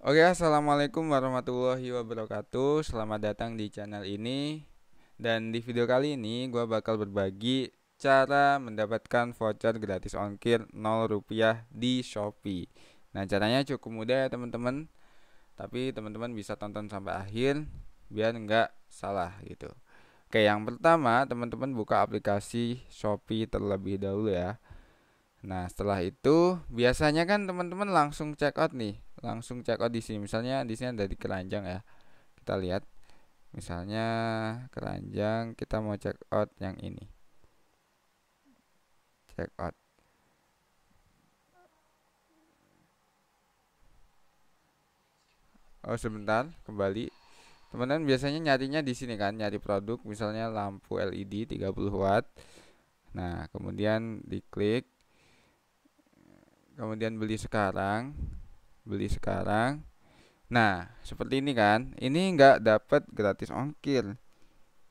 Oke, assalamualaikum warahmatullahi wabarakatuh. Selamat datang di channel ini. Dan di video kali ini, gue bakal berbagi cara mendapatkan voucher gratis ongkir 0 rupiah di Shopee. Nah, caranya cukup mudah ya teman-teman. Tapi teman-teman bisa tonton sampai akhir biar nggak salah gitu. Oke, yang pertama teman-teman buka aplikasi Shopee terlebih dahulu ya. Nah, setelah itu biasanya kan teman-teman langsung check out nih langsung cek out oh, di sini misalnya di sini ada di keranjang ya kita lihat misalnya keranjang kita mau check out yang ini check out Oh sebentar kembali teman-teman biasanya nyarinya di sini kan nyari produk misalnya lampu LED 30 watt nah kemudian diklik kemudian beli sekarang beli sekarang nah seperti ini kan ini enggak dapat gratis ongkir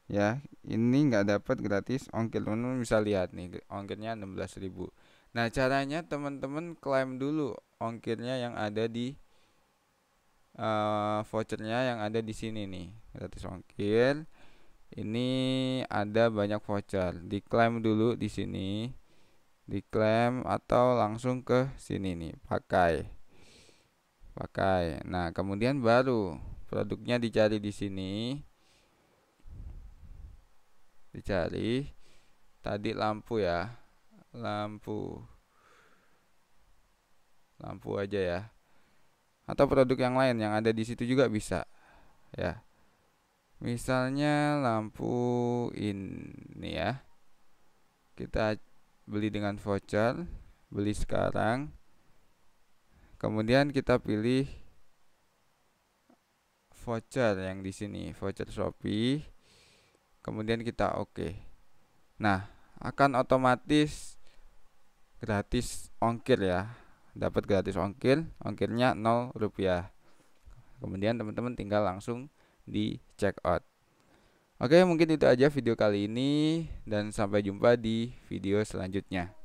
ya ini enggak dapat gratis ongkir teman-teman bisa lihat nih ongkirnya 16.000 nah caranya teman-teman klaim dulu ongkirnya yang ada di uh, vouchernya yang ada di sini nih gratis ongkir ini ada banyak voucher diklaim dulu di sini diklaim atau langsung ke sini nih pakai pakai. Nah, kemudian baru produknya dicari di sini. Dicari tadi lampu ya. Lampu. Lampu aja ya. Atau produk yang lain yang ada di situ juga bisa. Ya. Misalnya lampu ini ya. Kita beli dengan voucher, beli sekarang kemudian kita pilih voucher yang di sini voucher Shopee kemudian kita oke okay. nah akan otomatis gratis ongkir ya dapat gratis ongkir ongkirnya 0 rupiah kemudian teman-teman tinggal langsung di check out Oke mungkin itu aja video kali ini dan sampai jumpa di video selanjutnya